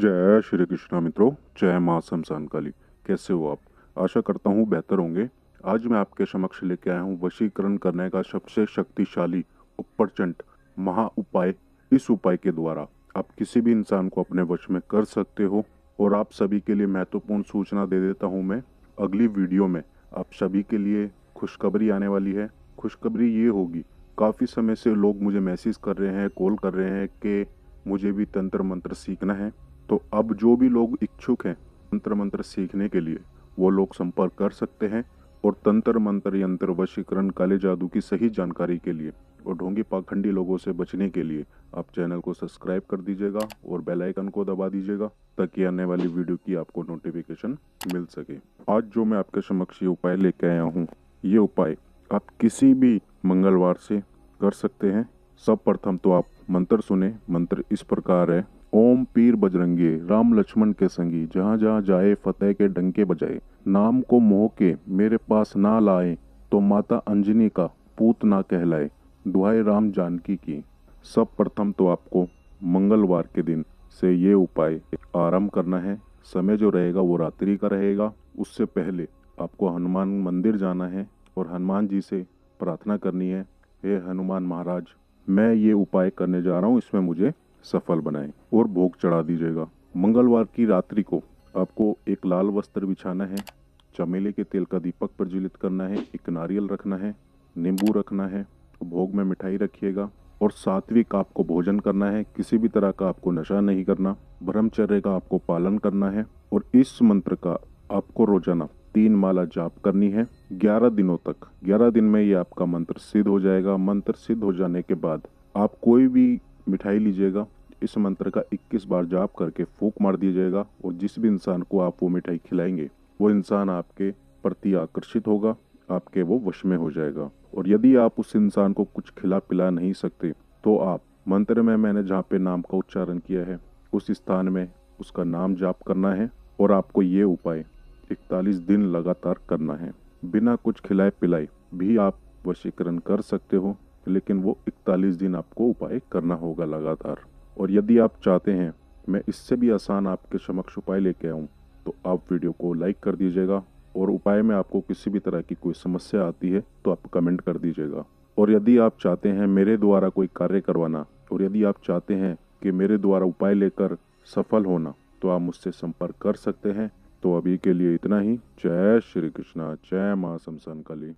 जय श्री कृष्णा मित्रों जय माँ शमशान काली कैसे हो आप आशा करता हूँ बेहतर होंगे आज मैं आपके समक्ष लेके आया हूँ वशीकरण करने का सबसे शक्तिशाली उपरचंट महा उपाय इस उपाय के द्वारा आप किसी भी इंसान को अपने वश में कर सकते हो और आप सभी के लिए महत्वपूर्ण सूचना दे देता हूँ मैं अगली वीडियो में आप सभी के लिए खुशखबरी आने वाली है खुशखबरी ये होगी काफ़ी समय से लोग मुझे मैसेज कर रहे हैं कॉल कर रहे हैं कि मुझे भी तंत्र मंत्र सीखना है तो अब जो भी लोग इच्छुक हैं तंत्र मंत्र सीखने के लिए वो लोग संपर्क कर सकते हैं और तंत्र मंत्र यंत्र वशीकरण काले जादू की सही जानकारी के लिए और ढोंगी पाखंडी लोगों से बचने के लिए आप चैनल को सब्सक्राइब कर दीजिएगा और बेल आइकन को दबा दीजिएगा ताकि आने वाली वीडियो की आपको नोटिफिकेशन मिल सके आज जो मैं आपके समक्ष ये उपाय लेके आया हूँ ये उपाय आप किसी भी मंगलवार से कर सकते हैं सब प्रथम तो आप मंत्र सुने मंत्र इस प्रकार है ओम पीर बजरंगे राम लक्ष्मण के संगी जहाँ जहाँ जाए फतेह के डंके बजाए नाम को मोह के मेरे पास ना लाए तो माता अंजनी का पूत ना कहलाए दुआए राम जानकी की सब प्रथम तो आपको मंगलवार के दिन से ये उपाय आरंभ करना है समय जो रहेगा वो रात्रि का रहेगा उससे पहले आपको हनुमान मंदिर जाना है और हनुमान जी से प्रार्थना करनी है हे हनुमान महाराज मैं ये उपाय करने जा रहा हूँ इसमें मुझे सफल बनाएं और भोग चढ़ा दीजिएगा मंगलवार की रात्रि को आपको एक लाल वस्त्र बिछाना है चमेले के तेल का दीपक प्रज्वलित करना है एक नारियल रखना है नींबू रखना है भोग में मिठाई रखिएगा और सात्विक आपको भोजन करना है किसी भी तरह का आपको नशा नहीं करना ब्रह्मचर्य का आपको पालन करना है और इस मंत्र का आपको रोजाना तीन माला जाप करनी है ग्यारह दिनों तक ग्यारह दिन में ये आपका मंत्र सिद्ध हो जाएगा मंत्र सिद्ध हो जाने के बाद आप कोई भी मिठाई लीजिएगा इस मंत्र का 21 बार जाप करके फूक मार दिया जाएगा और जिस भी इंसान को आप वो मिठाई खिलाएंगे वो इंसान आपके प्रति आकर्षित होगा आपके वो वश में हो जाएगा और यदि आप उस इंसान को कुछ खिला पिला नहीं सकते तो आप मंत्र में मैंने जहाँ पे नाम का उच्चारण किया है उस स्थान में उसका नाम जाप करना है और आपको ये उपाय इकतालीस दिन लगातार करना है बिना कुछ खिलाए पिलाए भी आप वशीकरण कर सकते हो लेकिन वो 41 दिन आपको उपाय करना होगा लगातार और यदि आप चाहते हैं मैं इससे भी आसान आपके समक्ष उपाय लेके आऊँ तो आप वीडियो को लाइक कर दीजिएगा और उपाय में आपको किसी भी तरह की कोई समस्या आती है तो आप कमेंट कर दीजिएगा और यदि आप चाहते हैं मेरे द्वारा कोई कार्य करवाना और यदि आप चाहते हैं कि मेरे द्वारा उपाय लेकर सफल होना तो आप मुझसे संपर्क कर सकते हैं तो अभी के लिए इतना ही जय श्री कृष्णा जय माँ शमशान कली